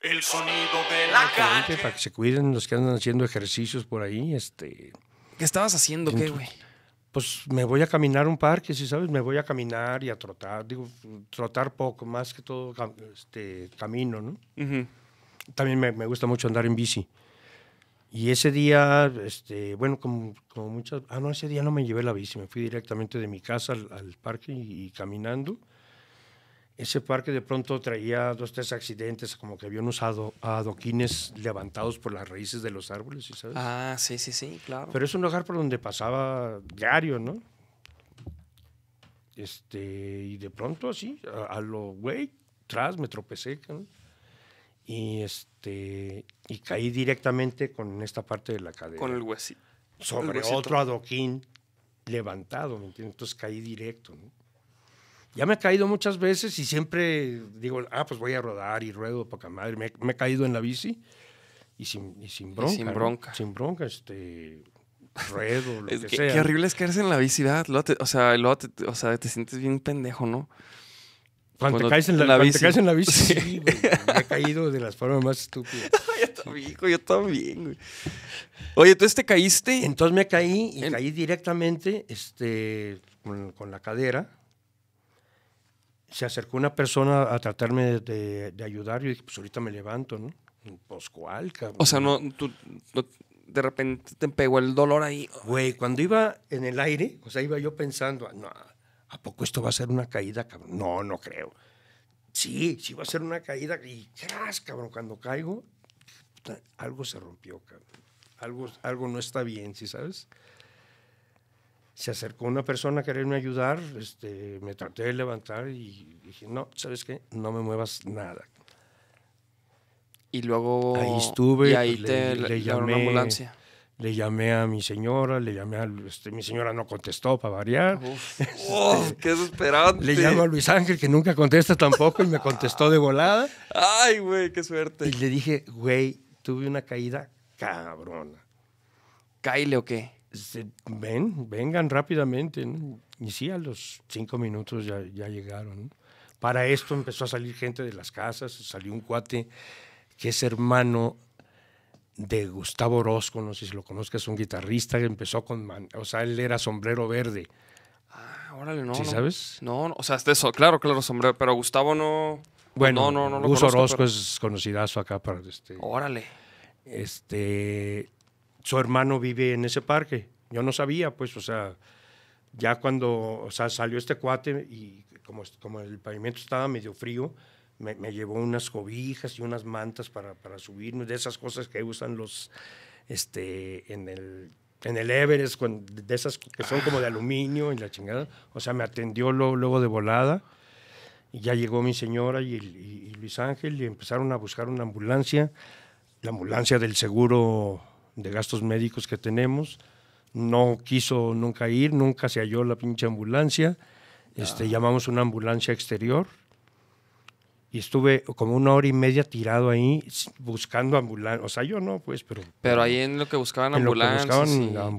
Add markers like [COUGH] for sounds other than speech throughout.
El sonido de la Para que se cuiden los que andan haciendo ejercicios por ahí. Este, ¿Qué estabas haciendo, qué, güey? Pues me voy a caminar un parque, si sabes, me voy a caminar y a trotar. Digo, trotar poco, más que todo este, camino, ¿no? También me, gusta mucho andar en bici. Y ese día, este, bueno, como, como, muchas... Ah, no, ese día no me llevé la bici, me fui directamente de mi casa al, parque y caminando ese parque de pronto traía dos, tres accidentes, como que habían usado adoquines levantados por las raíces de los árboles, ¿sabes? Ah, sí, sí, sí, claro. Pero es un lugar por donde pasaba diario, ¿no? Este, y de pronto así, a, lo güey, tras me tropecé, ¿no? Y este, y caí directamente con esta parte de la cadera. Con el huesito. Sobre otro adoquín levantado, ¿me entiendes? Entonces caí directo, ¿no? Ya me he caído muchas veces y siempre digo, ah, pues voy a rodar y ruedo, poca madre. Me, he caído en la bici y sin, sin bronca. sin bronca. Sin bronca, este. Ruedo, lo [LAUGHS] es que, sea. Qué horrible es caerse en la bici, ¿verdad? o, sea, te, o sea, te sientes bien pendejo, ¿no? Cuando, te caes en la, bici. Te caes en la bici, sí, güey, Me he caído de las formas más estúpidas. [LAUGHS] yo también, yo también, güey. Oye, entonces te caíste. Entonces me caí y caí directamente este, con, la cadera se acercó una persona a tratarme de, de, ayudar. Yo dije, pues ahorita me levanto, ¿no? Pues cuál, cabrón. O sea, no, tú, de repente te pegó el dolor ahí. Güey, cuando iba en el aire, o sea, iba yo pensando, ah, no, ¿a poco esto va a ser una caída, cabrón? No, no creo. Sí, sí va a ser una caída. Y ¡cras, cabrón! Cuando caigo, algo se rompió, cabrón. Algo, algo no está bien, ¿sí sabes? se acercó una persona a quererme ayudar, este, me traté de levantar y dije, no, ¿sabes qué? No me muevas nada. Y luego... Ahí estuve, y ahí le, llamé, Le llamé a mi señora, le llamé a... Este, mi señora no contestó para variar. [LAUGHS] Este, Uf, ¡Qué desesperante! Le llamo a Luis Ángel, que nunca contesta tampoco, y me contestó de volada. ¡Ay, güey, qué suerte! Y le dije, güey, tuve una caída cabrona. ¿Caile o qué? ven, vengan rápidamente. Y sí, a los cinco minutos ya, ya llegaron. Para esto empezó a salir gente de las casas, salió un cuate que es hermano de Gustavo Orozco, no sé si lo conozcas, un guitarrista que empezó con, o sea, él era sombrero verde. Ah, órale, no. ¿Sí sabes? No, o sea, es de eso claro, claro, sombrero, pero Gustavo no... Bueno, no, no, Gus Orozco es conocidazo acá para este... Órale. Este, su hermano vive en ese parque. Yo no sabía, pues, o sea, ya cuando salió este cuate y como, como el pavimento estaba medio frío, me, llevó unas cobijas y unas mantas para, para subirme, de esas cosas que usan los, este, en el en el Everest, de esas que son como de aluminio y la chingada. O sea, me atendió luego de volada. Y ya llegó mi señora y, Luis Ángel y empezaron a buscar una ambulancia. La ambulancia del seguro de gastos médicos que tenemos. No quiso nunca ir, nunca se halló la pinche ambulancia. Este, ah. Llamamos una ambulancia exterior y estuve como una hora y media tirado ahí buscando ambulancia. O sea, yo no, pues, pero. Pero ahí en lo que buscaban ambulancias.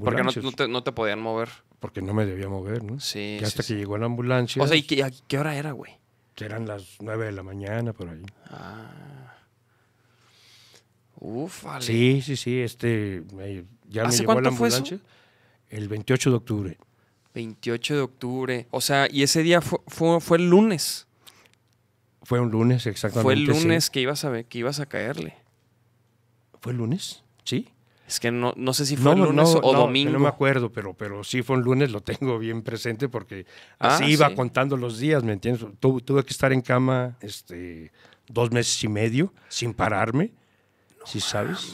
Porque no, te, podían mover. Porque no me debía mover, ¿no? Sí. hasta que llegó la ambulancia. O sea, ¿y qué, hora era, güey? Eran las nueve de la mañana por ahí. Ah. Ufale. Sí, sí, sí. Este, ya ¿Hace me el 28 de octubre. 28 de octubre. O sea, y ese día fue, el lunes. Fue un lunes, exactamente. Fue el lunes que, ibas a, ver, que ibas a caerle. ¿Fue el lunes? Sí. Es que no, no sé si fue lunes o domingo. No me acuerdo, pero, pero sí fue un lunes, lo tengo bien presente porque ah, así iba contando los días, ¿me entiendes? tuve que estar en cama este, dos meses y medio sin pararme ¿Sí sabes?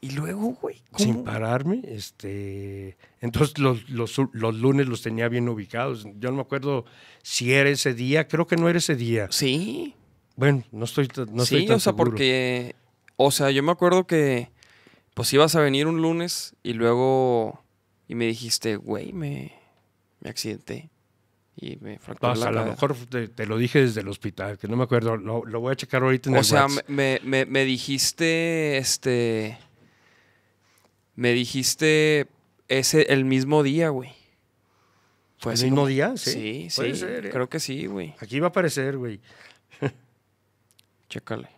Y luego, güey. ¿cómo? Sin pararme, este. Entonces los, lunes los tenía bien ubicados. Yo no me acuerdo si era ese día, creo que no era ese día. Sí. Bueno, no estoy, no sí, o sea, porque. O sea, yo me acuerdo que. Pues ibas a venir un lunes y luego. Y me dijiste, güey, me, me accidenté. Y me eh, a lo mejor te, lo dije desde el hospital, que no me acuerdo. Lo, voy a checar ahorita en o el O sea, me, dijiste, este... Me dijiste ese el mismo día, güey. ¿El mismo día? Sí, sí. ¿eh? Creo que sí, güey. Aquí va a aparecer, güey. [LAUGHS] Chécale.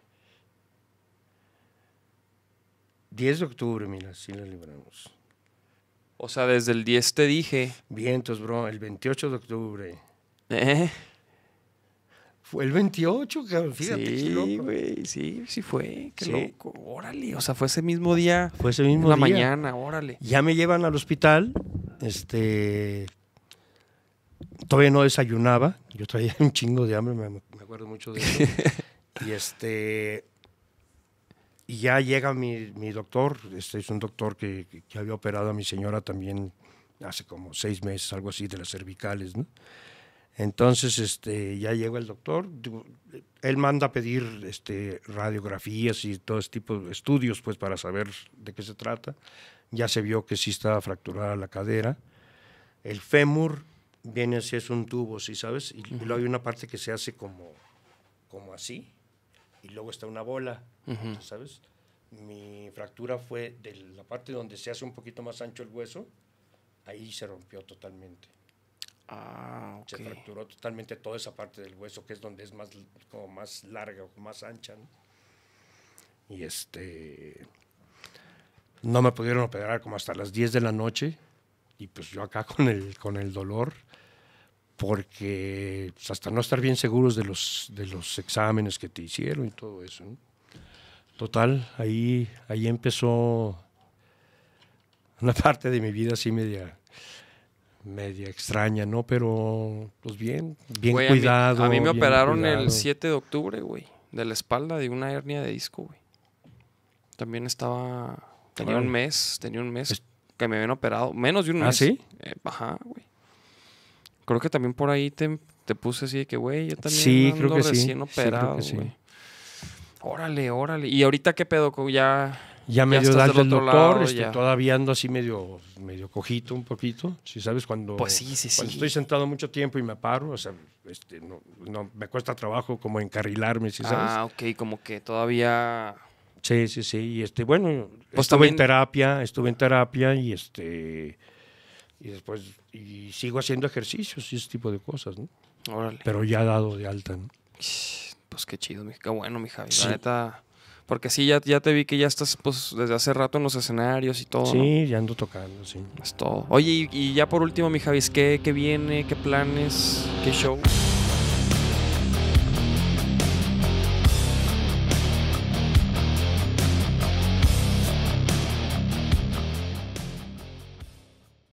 10 de octubre, mira, sí la libramos. O sea, desde el 10 te dije. Vientos, bro, el 28 de octubre. ¿Eh? Fue el 28, cabrón, fíjate. Sí, sí, sí fue, qué loco. Órale, o sea, fue ese mismo día. Fue ese mismo En la mañana, órale. Ya me llevan al hospital, este... Todavía no desayunaba, yo traía [LAUGHS] un chingo de hambre, me, me acuerdo mucho de eso. [LAUGHS] y este y ya llega mi, mi, doctor, este es un doctor que, que, había operado a mi señora también hace como seis meses, algo así, de las cervicales, ¿no? Entonces, este, ya llega el doctor, él manda a pedir este, radiografías y todo ese tipo de estudios, pues, para saber de qué se trata. Ya se vio que sí estaba fracturada la cadera. El fémur viene así, es un tubo, ¿sí sabes? Y, y luego hay una parte que se hace como, como así, y luego está una bola, ¿sabes? Mi fractura fue de la parte donde se hace un poquito más ancho el hueso, ahí se rompió totalmente. Ah, Se fracturó totalmente toda esa parte del hueso, que es donde es más, como más larga o más ancha. ¿no? Y este. No me pudieron operar como hasta las 10 de la noche. Y pues yo acá con el, con el dolor porque pues, hasta no estar bien seguros de los, de los exámenes que te hicieron y todo eso. Total, ahí, ahí empezó una [LAUGHS] parte de mi vida así media media extraña, ¿no? Pero pues bien, bien cuidado. A mí, me operaron el 7 de octubre, güey, de la espalda de una hernia de disco, güey. También estaba tenía un mes, tenía un mes que me habían operado, menos de un ¿Ah, mes. ¿Ah, sí? Eh, ajá, güey. Creo que también por ahí te, puse así de que, güey, yo también sí, creo que recién sí. operado, sí, Órale, órale. ¿Y ahorita qué pedo? Ya, ya me ya del, doctor, este, todavía ando así medio, medio cojito un poquito. Si sabes, cuando, pues sí, sí, cuando estoy sentado mucho tiempo y me paro, o sea, este, no, no, me cuesta trabajo como encarrilarme, si sabes. Ah, ok, como que todavía... Sí, sí, sí. Y este, bueno, pues estuve en terapia, estuve en terapia y este y después y sigo haciendo ejercicios y ese tipo de cosas, ¿no? Órale. Pero ya ha dado de alta, ¿no? Pues qué chido, qué bueno, mi Javi. neta, porque sí, ya, ya te vi que ya estás pues desde hace rato en los escenarios y todo. Sí, ya ando tocando, sí. Es todo. Oye, y, ya por último, mi Javis, ¿qué, ¿qué viene? ¿Qué planes? ¿Qué show?